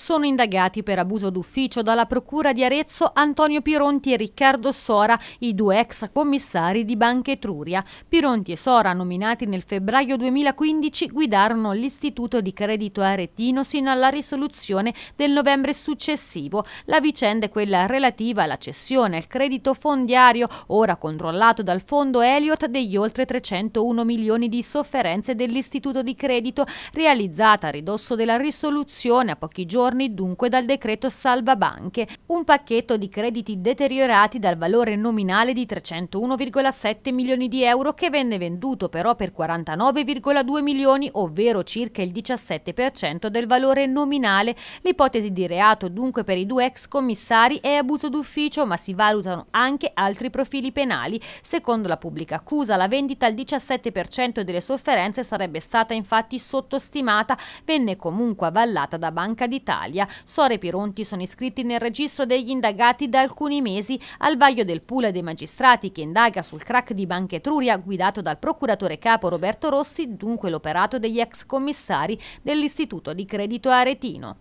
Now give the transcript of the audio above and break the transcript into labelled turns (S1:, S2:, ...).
S1: Sono indagati per abuso d'ufficio dalla Procura di Arezzo Antonio Pironti e Riccardo Sora, i due ex commissari di Banca Etruria. Pironti e Sora, nominati nel febbraio 2015, guidarono l'Istituto di Credito Aretino sino alla risoluzione del novembre successivo. La vicenda è quella relativa alla cessione al credito fondiario, ora controllato dal fondo Elliott, degli oltre 301 milioni di sofferenze dell'Istituto di Credito, realizzata a ridosso della risoluzione a pochi giorni giorni dunque dal decreto salva banche, un pacchetto di crediti deteriorati dal valore nominale di 301,7 milioni di euro che venne venduto però per 49,2 milioni, ovvero circa il 17% del valore nominale. L'ipotesi di reato dunque per i due ex commissari è abuso d'ufficio, ma si valutano anche altri profili penali. Secondo la pubblica accusa, la vendita al 17% delle sofferenze sarebbe stata infatti sottostimata, venne comunque avallata da Banca d'Italia. Italia. Sore e Pironti sono iscritti nel registro degli indagati da alcuni mesi al vaglio del pool dei magistrati che indaga sul crack di Banca Etruria guidato dal procuratore capo Roberto Rossi, dunque l'operato degli ex commissari dell'Istituto di Credito Aretino.